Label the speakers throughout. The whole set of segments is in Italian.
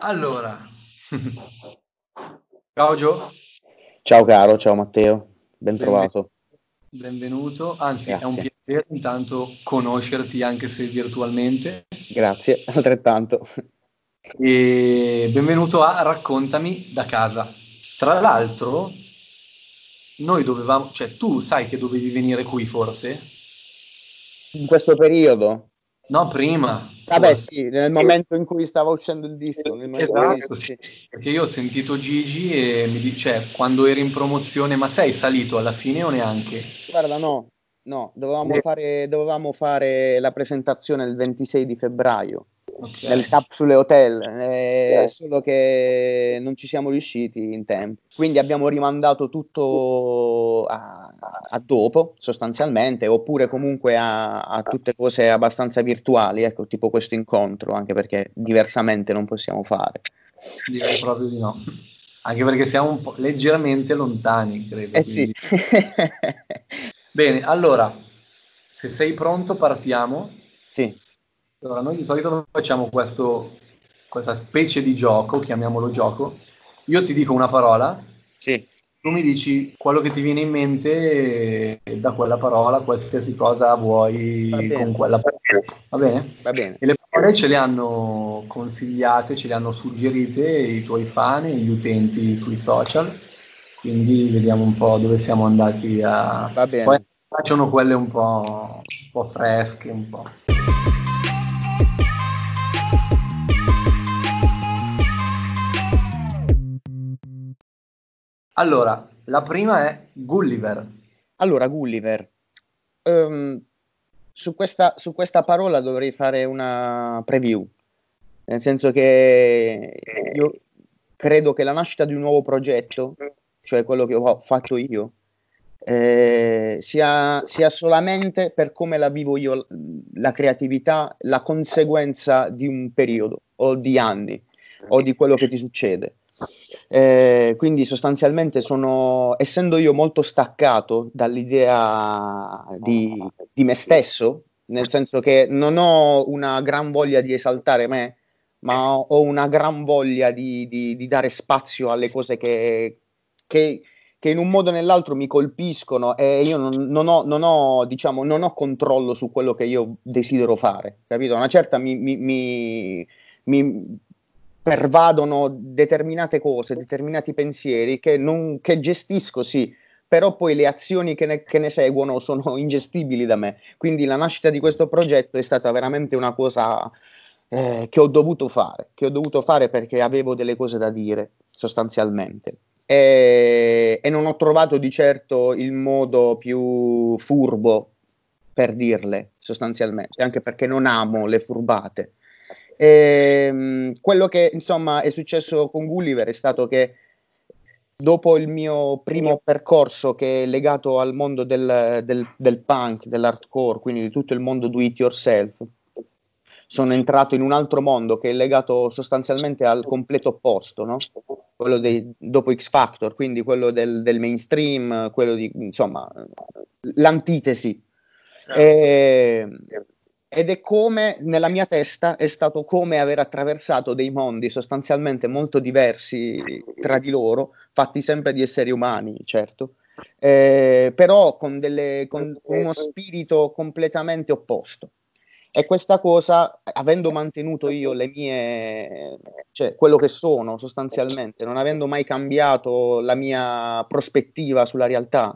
Speaker 1: Allora. Ciao Gio.
Speaker 2: Ciao caro, ciao Matteo, ben trovato.
Speaker 1: Benvenuto, anzi Grazie. è un piacere intanto conoscerti anche se virtualmente.
Speaker 2: Grazie, altrettanto.
Speaker 1: E benvenuto a Raccontami da casa. Tra l'altro, noi dovevamo, cioè tu sai che dovevi venire qui forse?
Speaker 2: In questo periodo? No, prima. Vabbè, sì, nel momento in cui stava uscendo il disco. Esatto,
Speaker 1: sì. Perché io ho sentito Gigi e mi dice, cioè, quando eri in promozione, ma sei salito alla fine o neanche?
Speaker 2: Guarda, no, no, dovevamo, eh. fare, dovevamo fare la presentazione il 26 di febbraio okay. nel capsule hotel, eh, okay. Eh. solo che non ci siamo riusciti in tempo. Quindi abbiamo rimandato tutto a, a dopo, sostanzialmente, oppure comunque a, a, tutte cose abbastanza virtuali, ecco, tipo questo incontro, anche perché diversamente non possiamo fare.
Speaker 1: Direi proprio di no. Anche perché siamo leggermente lontani, credo. Eh sì. Bene, allora, se sei pronto partiamo. Sì. Allora, noi di solito facciamo questo, questa specie di gioco, chiamiamolo gioco. Io ti dico una parola. Sì. Tu mi dici quello che ti viene in mente da quella parola, qualsiasi cosa vuoi con quella parola. Va bene? Va
Speaker 2: bene. E le parole ce le
Speaker 1: hanno consigliate, ce le hanno suggerite i tuoi fan, gli utenti sui social. Quindi vediamo un po' dove siamo andati a... Va bene. Poi facciano quelle un po', un po fresche, un po'.
Speaker 2: Allora, la prima è Gulliver. Allora, Gulliver. Um, su, questa, su questa parola dovrei fare una preview, nel senso che io credo che la nascita di un nuovo progetto, cioè quello che ho fatto io, eh, sia, sia, solamente per come la vivo io la creatività, la conseguenza di un periodo o di anni o di quello che ti succede. Eh, quindi sostanzialmente sono, essendo io molto staccato dall'idea di, di, me stesso, nel senso che non ho una gran voglia di esaltare me, ma ho una gran voglia di, di, di dare spazio alle cose che, che, che, in un modo o nell'altro mi colpiscono e io non, non, ho, non, ho, diciamo, non, ho, controllo su quello che io desidero fare, capito? Una certa mi, mi, mi mi, pervadono determinate cose, determinati pensieri che, non, che gestisco, sì, però poi le azioni che ne, che ne, seguono sono ingestibili da me. Quindi la nascita di questo progetto è stata veramente una cosa eh, che ho dovuto fare, che ho dovuto fare perché avevo delle cose da dire, sostanzialmente. E, e non ho trovato di certo il modo più furbo per dirle, sostanzialmente, anche perché non amo le furbate. E, ehm, quello che insomma è successo con Gulliver è stato che dopo il mio primo percorso che è legato al mondo del, del, del punk, dell'hardcore, quindi di tutto il mondo do it yourself, sono entrato in un altro mondo che è legato sostanzialmente al completo opposto, no? quello dei, dopo X Factor, quindi quello del, del mainstream, quello di insomma l'antitesi. E, certo. ehm, ed è come nella mia testa è stato come aver attraversato dei mondi sostanzialmente molto diversi tra di loro, fatti sempre di esseri umani, certo, eh, però con, delle, con uno spirito completamente opposto. E questa cosa, avendo mantenuto io le mie, cioè quello che sono sostanzialmente, non avendo mai cambiato la mia prospettiva sulla realtà,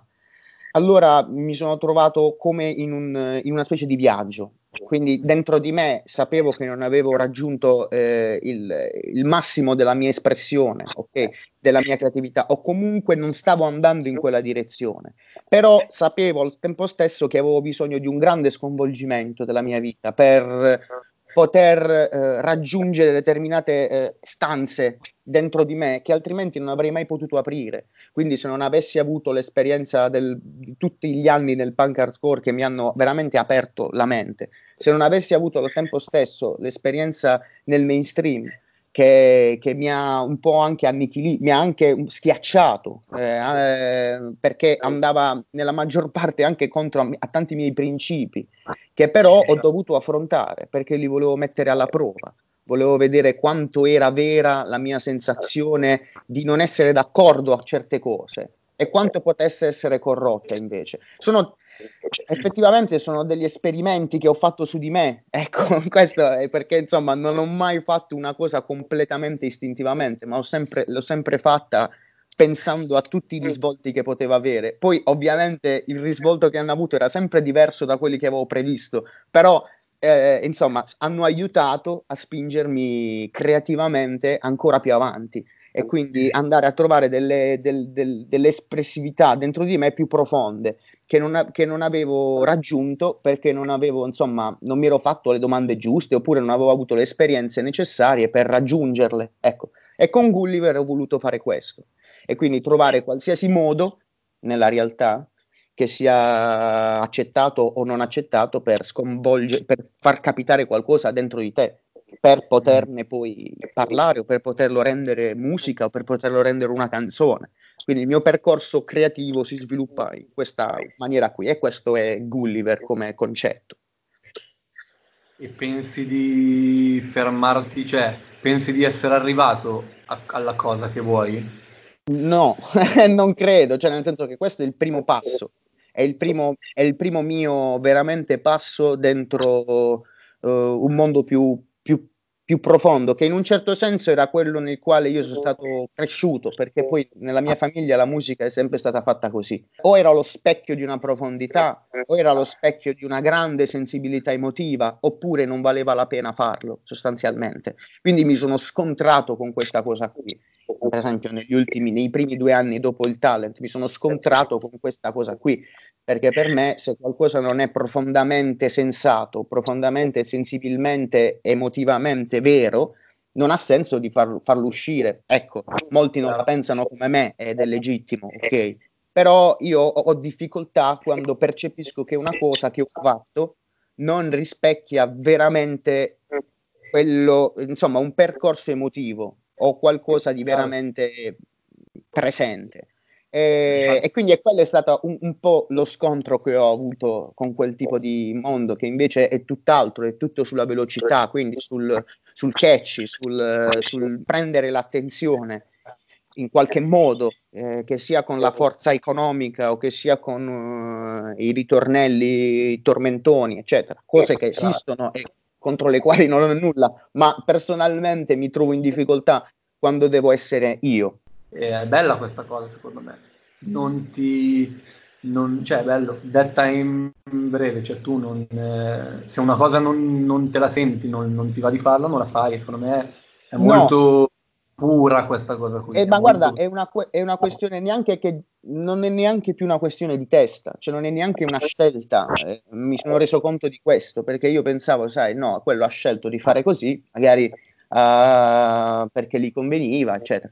Speaker 2: allora mi sono trovato come in, un, in una specie di viaggio, quindi dentro di me sapevo che non avevo raggiunto eh, il, il, massimo della mia espressione, okay? della mia creatività, o comunque non stavo andando in quella direzione, però sapevo al tempo stesso che avevo bisogno di un grande sconvolgimento della mia vita per poter eh, raggiungere determinate eh, stanze dentro di me che altrimenti non avrei mai potuto aprire. Quindi se non avessi avuto l'esperienza del, di tutti gli anni nel punk hardcore che mi hanno veramente aperto la mente, se non avessi avuto al tempo stesso l'esperienza nel mainstream, che, che, mi ha un po' anche annichilito, mi ha anche schiacciato, ah, eh, eh, perché andava nella maggior parte anche contro a, a, tanti miei principi, ah, che però ho dovuto affrontare perché li volevo mettere alla prova. Volevo vedere quanto era vera la mia sensazione di non essere d'accordo a certe cose e quanto potesse essere corrotta invece. Sono cioè, effettivamente sono degli esperimenti che ho fatto su di me. Ecco, questo è perché insomma non ho mai fatto una cosa completamente istintivamente, ma sempre, l'ho sempre fatta pensando a tutti i risvolti che poteva avere. Poi ovviamente il risvolto che hanno avuto era sempre diverso da quelli che avevo previsto, però eh, insomma hanno aiutato a spingermi creativamente ancora più avanti e quindi andare a trovare delle, del, del, delle espressività dentro di me più profonde che non, che non, avevo raggiunto perché non avevo, insomma, non mi ero fatto le domande giuste oppure non avevo avuto le esperienze necessarie per raggiungerle. Ecco, e con Gulliver ho voluto fare questo e quindi trovare qualsiasi modo nella realtà che sia accettato o non accettato per sconvolgere, per far capitare qualcosa dentro di te per poterne mm. poi parlare o per poterlo rendere musica o per poterlo rendere una canzone. Quindi il mio percorso creativo si sviluppa in questa maniera qui e questo è Gulliver come concetto.
Speaker 1: E pensi di fermarti, cioè pensi di essere arrivato a, alla cosa che vuoi?
Speaker 2: No, non credo, cioè nel senso che questo è il primo passo, è il primo, è il primo mio veramente passo dentro uh, un mondo più più, più profondo, che in un certo senso era quello nel quale io sono stato cresciuto, perché poi nella mia famiglia la musica è sempre stata fatta così. O era lo specchio di una profondità, o era lo specchio di una grande sensibilità emotiva, oppure non valeva la pena farlo, sostanzialmente. Quindi mi sono scontrato con questa cosa qui per esempio negli ultimi, nei primi due anni dopo il talent, mi sono scontrato con questa cosa qui, perché per me se qualcosa non è profondamente sensato, profondamente, sensibilmente, emotivamente vero, non ha senso di far, farlo uscire. Ecco, molti non la pensano come me ed è legittimo, ok? Però io ho, ho difficoltà quando percepisco che una cosa che ho fatto non rispecchia veramente quello, insomma, un percorso emotivo o qualcosa di esatto. veramente presente. E, e, quindi è, quello è stato un, un, po' lo scontro che ho avuto con quel tipo di mondo che invece è tutt'altro, è tutto sulla velocità, quindi sul, sul catch, sul, sul, prendere l'attenzione in qualche modo, eh, che sia con la forza economica o che sia con uh, i ritornelli, i tormentoni, eccetera, cose che certo. esistono e contro le quali non ho nulla, ma personalmente mi trovo in difficoltà quando devo essere io.
Speaker 1: E è bella questa cosa, secondo me. Non
Speaker 2: ti. Non, cioè, è bello, detta in breve, cioè tu
Speaker 1: non, eh, se una cosa non, non te la senti, non, ti va di farla, non la fai. Secondo me è molto no. pura questa cosa qui. Eh, ma molto... guarda,
Speaker 2: è una, è una questione neanche che non è neanche più una questione di testa, cioè non è neanche una scelta. Eh, mi sono reso conto di questo perché io pensavo, sai, no, quello ha scelto di fare così, magari uh, perché gli conveniva, eccetera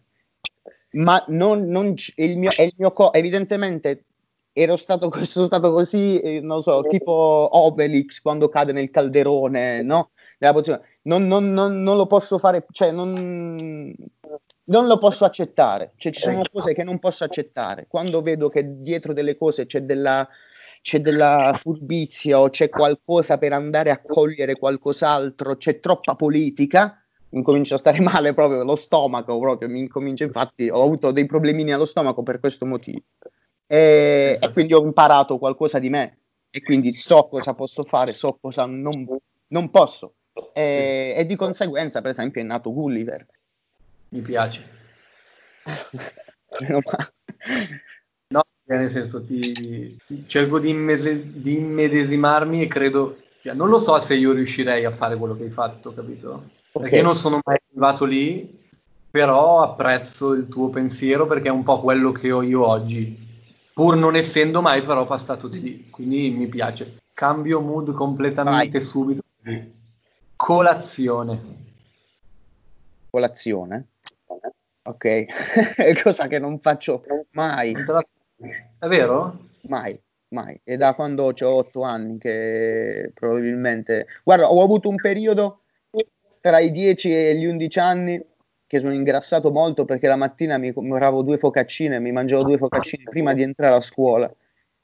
Speaker 2: ma non, non il mio, è il mio co- evidentemente ero stato, sono stato così, eh, non so, tipo Obelix quando cade nel calderone, no? Non, non, non, non, lo posso fare, cioè non, lo posso accettare, cioè, ci sono eh, cose che non posso accettare. Quando vedo che dietro delle cose c'è della, c'è della furbizia o c'è qualcosa per andare a cogliere qualcos'altro, c'è troppa politica, incomincio a stare male proprio lo stomaco proprio mi incomincia infatti ho avuto dei problemini allo stomaco per questo motivo e, esatto. e quindi ho imparato qualcosa di me e quindi so cosa posso fare so cosa non, non posso e, e, di conseguenza per esempio è nato Gulliver mi piace
Speaker 1: no eh, nel senso ti, cerco di, immese, di immedesimarmi e credo cioè, non lo so se io riuscirei a fare quello che hai fatto capito Okay. Perché non sono mai arrivato lì, però apprezzo il tuo pensiero perché è un po' quello che ho io oggi, pur non essendo mai però passato di lì, quindi mi piace. Cambio
Speaker 2: mood completamente Vai. subito. Colazione. Colazione? Ok, cosa che non faccio mai.
Speaker 1: È vero?
Speaker 2: Mai, mai. È da quando ho 8 anni che probabilmente... Guarda, ho avuto un periodo tra i 10 e gli 11 anni che sono ingrassato molto perché la mattina mi compravo due focaccine, mi mangiavo due focaccine prima di entrare a scuola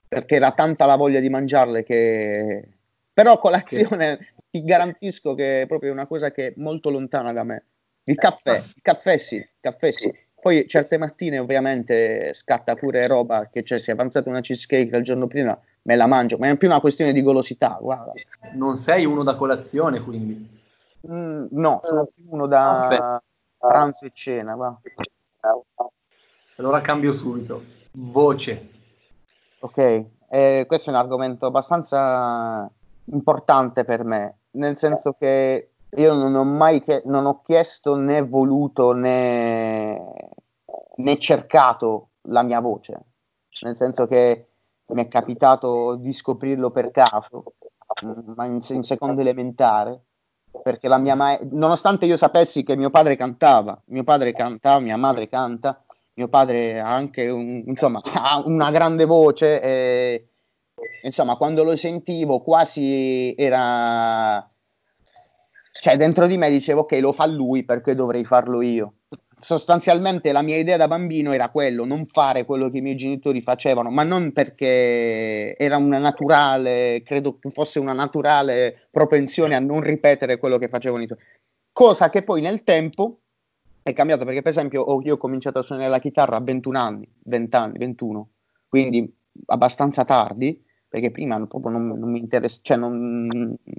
Speaker 2: perché era tanta la voglia di mangiarle che... Però colazione ti garantisco che è proprio una cosa che è molto lontana da me. Il caffè, ah. il caffè sì, il caffè sì. Poi certe mattine ovviamente scatta pure roba che cioè si è avanzata una cheesecake il giorno prima me la mangio, ma è più una questione di golosità, guarda.
Speaker 1: Non sei uno da colazione quindi? Mm, no, sono eh, più uno da
Speaker 2: pranzo e cena. Va. Allora
Speaker 1: cambio subito.
Speaker 2: Voce. Ok, eh, questo è un argomento abbastanza importante per me, nel senso che io non ho mai che, non ho chiesto né voluto né, né cercato la mia voce, nel senso che mi è capitato di scoprirlo per caso, mm, ma in, in seconda elementare, perché la mia ma- nonostante io sapessi che mio padre cantava, mio padre canta, mia madre canta, mio padre ha anche un, insomma, ha una grande voce, e, insomma quando lo sentivo quasi era, cioè dentro di me dicevo ok lo fa lui perché dovrei farlo io sostanzialmente la mia idea da bambino era quello, non fare quello che i miei genitori facevano, ma non perché era una naturale, credo che fosse una naturale propensione a non ripetere quello che facevano i tuoi. Cosa che poi nel tempo è cambiata, perché per esempio oh, io ho cominciato a suonare la chitarra a 21 anni, 20 anni, 21, quindi abbastanza tardi, perché prima proprio non, non mi interessava, cioè non,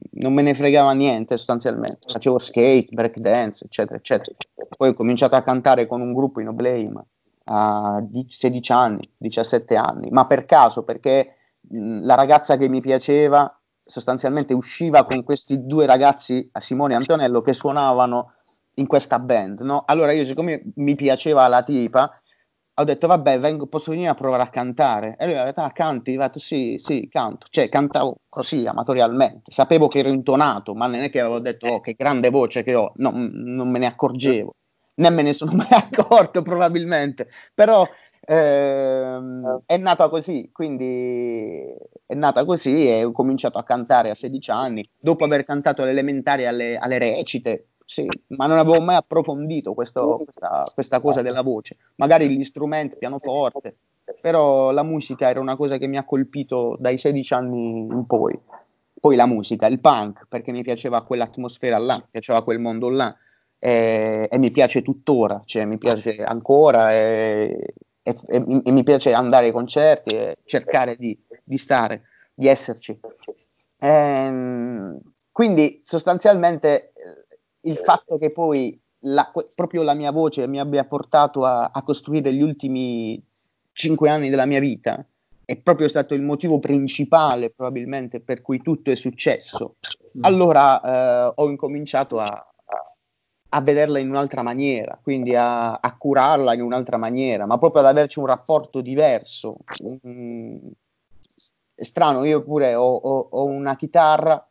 Speaker 2: non, me ne fregava niente sostanzialmente. Facevo skate, break dance, eccetera, eccetera. Poi ho cominciato a cantare con un gruppo in Oblame a 16 anni, 17 anni, ma per caso perché mhmm, la ragazza che mi piaceva sostanzialmente usciva con questi due ragazzi, Simone e Antonello, che suonavano in questa band. No? Allora io siccome mi piaceva la tipa, ho detto vabbè vengo, posso venire a provare a cantare e lui mi ha detto ah canti? Ho detto sì sì canto cioè cantavo così amatorialmente sapevo che ero intonato ma non è che avevo detto oh, che grande voce che ho no, non me ne accorgevo né me ne sono mai accorto probabilmente però ehm, eh. è nata così quindi è nata così e ho cominciato a cantare a 16 anni dopo aver cantato all'elementare alle, alle recite sì, ma non avevo mai approfondito questo, questa, questa, cosa della voce. Magari gli strumenti, pianoforte, però la musica era una cosa che mi ha colpito dai 16 anni in poi. Poi la musica, il punk, perché mi piaceva quell'atmosfera là, mi piaceva quel mondo là e, e mi piace tuttora, cioè mi piace ancora e, e, e mi piace andare ai concerti e cercare di, di stare, di esserci. Ehm, quindi sostanzialmente il fatto che poi la, proprio la mia voce mi abbia portato a, a costruire gli ultimi cinque anni della mia vita è proprio stato il motivo principale probabilmente per cui tutto è successo. Mm. Allora eh, ho incominciato a, a, vederla in un'altra maniera, quindi a, a, curarla in un'altra maniera, ma proprio ad averci un rapporto diverso. Mm, è strano, io pure ho, ho, ho una chitarra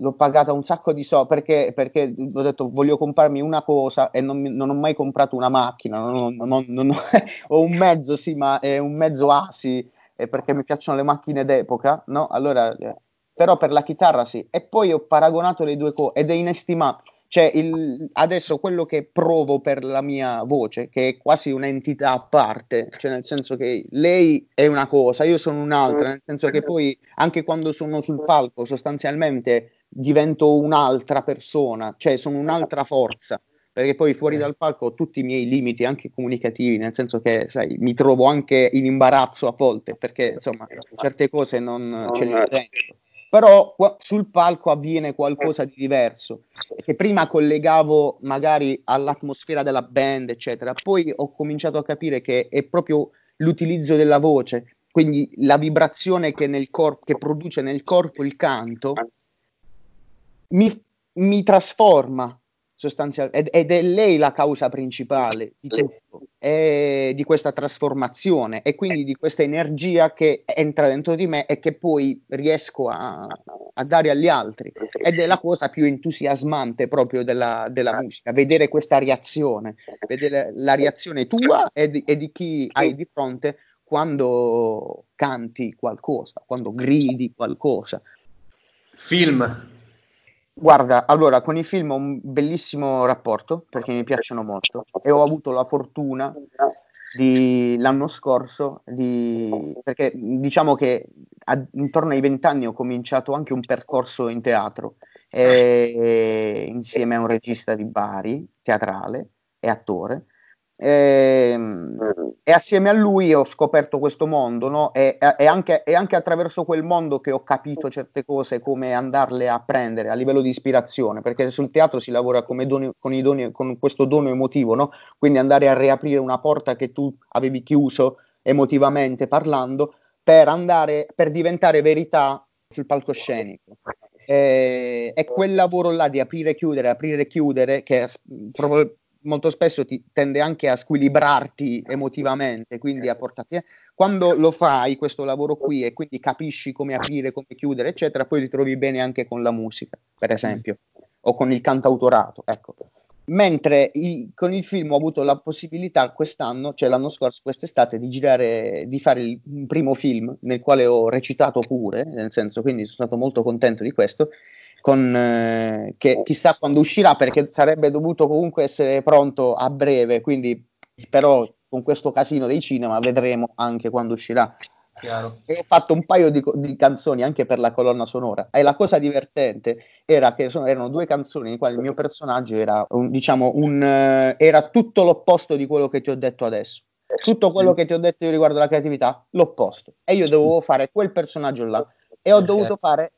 Speaker 2: l'ho pagata un sacco di soldi perché, perché, ho detto voglio comprarmi una cosa e non, non ho mai comprato una macchina, non, non, ho un mezzo sì, ma è un mezzo ASI ah, perché mi piacciono le macchine d'epoca, no? Allora, eh, però per la chitarra sì. E poi ho paragonato le due cose ed è inestimabile cioè, il, adesso quello che provo per la mia voce, che è quasi un'entità a parte, cioè nel senso che lei è una cosa, io sono un'altra, nel senso che poi anche quando sono sul palco sostanzialmente divento un'altra persona, cioè sono un'altra forza perché poi fuori eh. dal palco ho tutti i miei limiti anche comunicativi, nel senso che sai, mi trovo anche in imbarazzo a volte, perché insomma certe cose non, ce le ho dentro però sul palco avviene qualcosa di diverso, che prima collegavo magari all'atmosfera della band, eccetera, poi ho cominciato a capire che è proprio l'utilizzo della voce, quindi la vibrazione che, nel cor- che produce nel corpo il canto, mi, mi trasforma sostanzialmente, ed, è lei la causa principale di tutto, è di questa trasformazione e quindi di questa energia che entra dentro di me e che poi riesco a, a dare agli altri. Ed è la cosa più entusiasmante proprio della, della certo. musica, vedere questa reazione, vedere la reazione tua certo. e di, e di chi hai di fronte quando canti qualcosa, quando gridi qualcosa. Film. Guarda, allora con i film ho un bellissimo rapporto perché mi piacciono molto e ho avuto la fortuna di, l'anno scorso di, perché diciamo che a, intorno ai vent'anni ho cominciato anche un percorso in teatro e, eh, e, insieme a un regista di Bari, teatrale e attore e, ehm, mm-hmm. e, assieme a lui ho scoperto questo mondo, no? E, e, anche, e, anche, attraverso quel mondo che ho capito mm. certe cose, come andarle a prendere a livello di ispirazione, perché sul teatro si lavora doni, con, doni, con, questo dono emotivo, no? Quindi andare a riaprire una porta che tu avevi chiuso emotivamente parlando per, andare, per diventare verità sul palcoscenico. è eh, quel lavoro là di aprire e chiudere, aprire e chiudere, che è proprio molto spesso ti tende anche a squilibrarti eh, emotivamente, quindi a certo. portarti. Quando lo fai questo lavoro qui e quindi capisci come aprire, come chiudere, eccetera, poi ti trovi bene anche con la musica, per esempio, o con il cantautorato, ecco. Mentre i, con il film ho avuto la possibilità quest'anno, cioè l'anno scorso, quest'estate, di girare, di fare il, primo film nel quale ho recitato pure, nel senso, quindi sono stato molto contento di questo, con, eh, che oh. chissà quando uscirà perché sarebbe dovuto comunque essere pronto a breve, quindi però con questo casino dei cinema vedremo anche quando uscirà. Chiaro. E ho fatto un paio di, di, canzoni anche per la colonna sonora e la cosa divertente era che sono, erano due canzoni in cui il mio personaggio era, un, diciamo, un, eh, era tutto l'opposto di quello che ti ho detto adesso tutto quello che ti ho detto riguardo alla creatività, l'opposto. E io dovevo fare quel personaggio là. E ho dovuto fare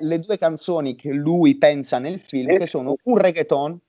Speaker 2: le due canzoni che lui pensa nel film, che sono eh, un reggaeton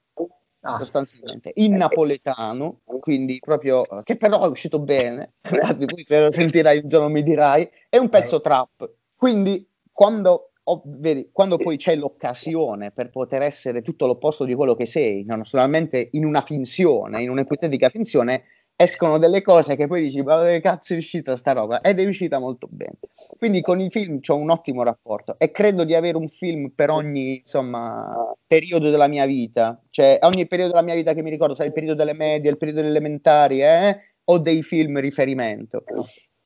Speaker 2: Ah. sostanzialmente in eh. napoletano, quindi proprio che però è uscito bene. poi se lo sentirai un giorno mi dirai. È un pezzo trap. Quindi, quando, oh, vedi, quando poi c'è l'occasione per poter essere tutto l'opposto di quello che sei, non solamente in una finzione, in un'epitetica finzione, escono delle cose che poi dici ma che cazzo è uscita sta roba ed è uscita molto bene quindi con i film ho un ottimo rapporto e credo di avere un film per ogni insomma periodo della mia vita cioè ogni periodo della mia vita che mi ricordo sai il periodo delle medie il periodo delle elementari eh, ho dei film riferimento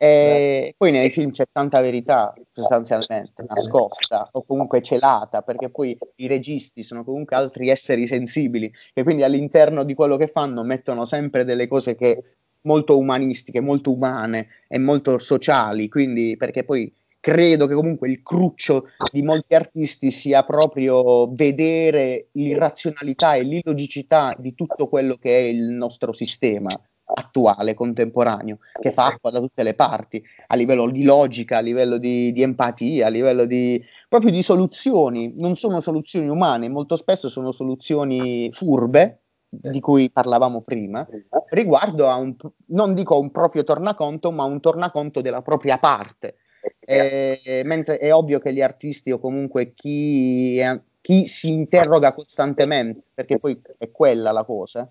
Speaker 2: eh, e poi nei film c'è tanta verità sostanzialmente nascosta o comunque celata, perché poi i registi sono comunque altri esseri sensibili che quindi all'interno di quello che fanno mettono sempre delle cose che molto umanistiche, molto umane e molto sociali, quindi perché poi credo che comunque il cruccio di molti artisti sia proprio vedere l'irrazionalità e l'illogicità di tutto quello che è il nostro sistema attuale, contemporaneo, che fa acqua da tutte le parti, a livello di logica, a livello di, di empatia, a livello di, proprio di soluzioni. Non sono soluzioni umane, molto spesso sono soluzioni furbe, di cui parlavamo prima, riguardo a un, non dico un proprio tornaconto, ma un tornaconto della propria parte. E, eh. eh, mentre è ovvio che gli artisti o comunque chi, chi si interroga costantemente, perché poi è quella la cosa,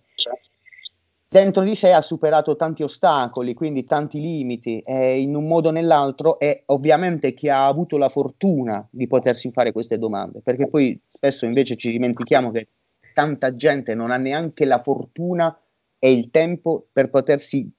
Speaker 2: dentro di sé ha superato tanti ostacoli, quindi tanti limiti, eh, in un modo o nell'altro è ovviamente chi ha avuto la fortuna di potersi fare queste domande, perché poi spesso invece ci dimentichiamo che tanta gente non ha neanche la fortuna e il tempo per potersi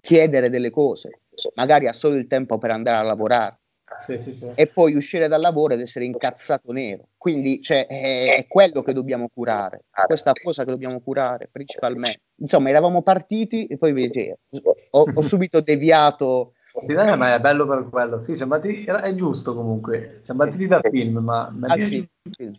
Speaker 2: chiedere delle cose, magari ha solo il tempo per andare a lavorare,
Speaker 1: sì, sì, e
Speaker 2: poi uscire dal lavoro ed essere incazzato nero. Quindi cioè, è, è, quello che dobbiamo curare, questa cosa che dobbiamo curare principalmente. Insomma, eravamo partiti e poi vedi, ho, ho subito deviato. Sì, dai, ma è bello per quello. Sì, siamo partiti, è giusto comunque. Siamo partiti dal film, ma... Ah, sì, sì.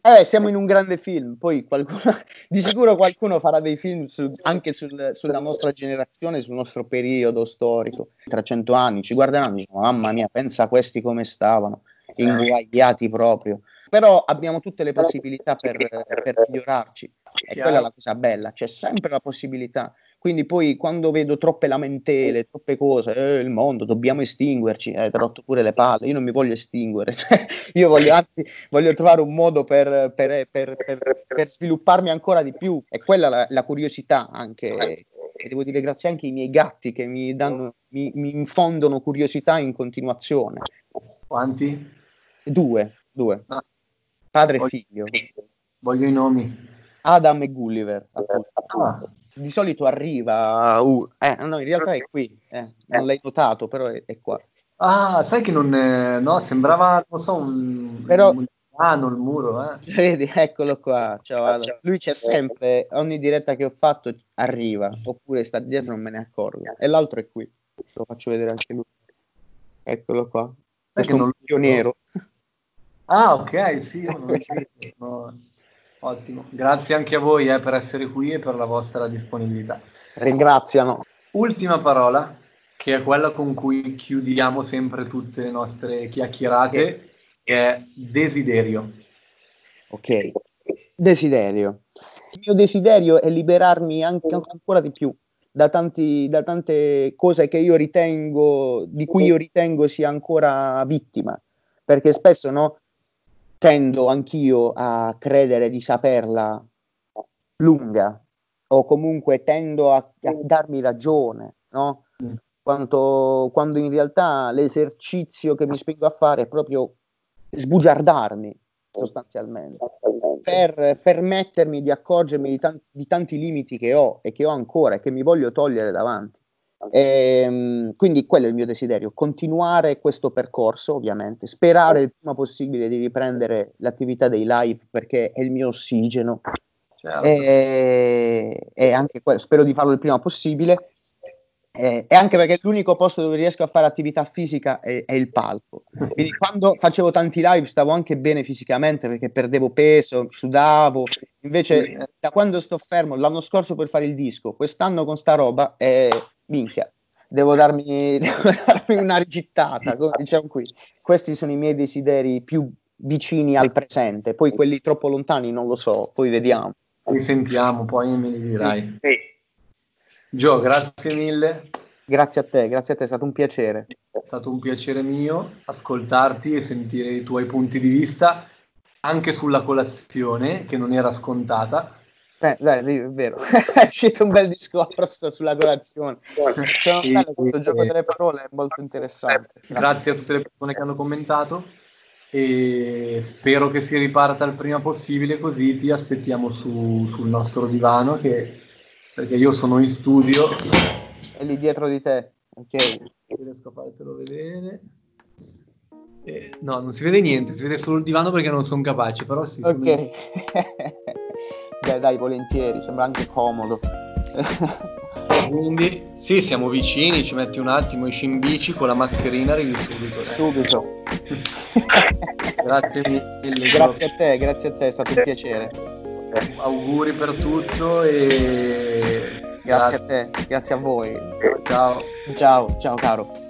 Speaker 2: Eh, siamo in un grande film, poi qualcuno, di sicuro qualcuno farà dei film su, anche sul, sulla nostra generazione, sul nostro periodo storico. Tra cento anni ci guarderanno e dicono, mamma mia, pensa a questi come stavano, inguagliati proprio. Però abbiamo tutte le possibilità per, per migliorarci. E quella è la cosa bella, c'è sempre la possibilità. Quindi poi quando vedo troppe lamentele, troppe cose, eh, il mondo, dobbiamo estinguerci, eh, rotto pure le palle, io non mi voglio estinguere, cioè, io voglio, anzi, voglio trovare un modo per, per, per, per, svilupparmi ancora di più. E quella la, la curiosità anche, e devo dire grazie anche ai miei gatti che mi, danno, mi, mi infondono curiosità in continuazione. Quanti? Due, due. Ah. Padre e figlio. Voglio i nomi. Adam e Gulliver. Ah. Appunto. Ah di solito arriva, uh, eh, no, in realtà è qui, eh, eh, non l'hai notato, però è, è qua.
Speaker 1: Ah, sai che non, è, eh, no, sembrava, non so,
Speaker 2: un, però, un piano il muro, eh. Vedi, eccolo qua, ciao, ah, ciao. Lui c'è sempre, ogni diretta che ho fatto arriva, oppure sta dietro non me ne accorgo. E l'altro è qui, lo faccio vedere anche lui. Eccolo qua, questo è un pioniero.
Speaker 1: Ah, ok, sì, io non lo Ottimo, grazie anche a voi eh, per essere qui e per la vostra disponibilità.
Speaker 2: Ringraziano.
Speaker 1: Ultima parola, che è quella con cui chiudiamo sempre tutte le nostre chiacchierate, okay. che è desiderio.
Speaker 2: Ok, desiderio. Il mio desiderio è liberarmi anche, ancora di più da, tanti, da tante cose che io ritengo, di cui io ritengo sia ancora vittima, perché spesso no, tendo anch'io a credere di saperla lunga o comunque tendo a, a darmi ragione, no? Mm. Quanto, quando in realtà l'esercizio che mi spingo a fare è proprio sbugiardarmi sostanzialmente per permettermi di accorgermi di tanti, di tanti limiti che ho e che ho ancora e che mi voglio togliere davanti. E, ehm, quindi quello è il mio desiderio, continuare questo percorso ovviamente, sperare il prima possibile di riprendere l'attività dei live perché è il mio ossigeno certo. e, eh, e, anche quello, spero di farlo il prima possibile e, eh, e anche perché l'unico posto dove riesco a fare attività fisica è, è il palco. Quindi quando facevo tanti live stavo anche bene fisicamente perché perdevo peso, sudavo, invece da quando sto fermo, l'anno scorso per fare il disco, quest'anno con sta roba... Eh, minchia, devo darmi, devo darmi una rigittata, come diciamo qui. Questi sono i miei desideri più vicini al presente, poi quelli troppo lontani non lo so, poi vediamo. Li sentiamo, poi me li dirai. Sì. Gio, grazie mille. Grazie a te,
Speaker 1: grazie a te, è stato un piacere. È stato un piacere mio ascoltarti e sentire i tuoi punti di vista anche sulla colazione che non era scontata
Speaker 2: Beh, dai, è vero, è uscito un bel discorso sulla colazione. Sono sì, stato questo gioco delle parole è molto interessante. Eh, grazie a tutte le persone che hanno commentato
Speaker 1: e spero che si riparta il prima possibile così ti aspettiamo su, sul nostro divano che, perché io sono in studio.
Speaker 2: È lì dietro di te, ok? Riesco a fartelo vedere. Eh,
Speaker 1: no, non si vede niente, si vede solo il divano perché non sono capace, però sì. Ok. Sono...
Speaker 2: Dai, dai, volentieri, sembra anche comodo. Quindi, sì, siamo vicini, ci metti
Speaker 1: un attimo, i in con la mascherina, arrivi subito. Dai. Subito.
Speaker 2: grazie mille. Grazie a te, grazie a te, è stato un piacere. Auguri per tutto e... Grazie, grazie a te, grazie a voi. Ciao. Ciao, ciao caro.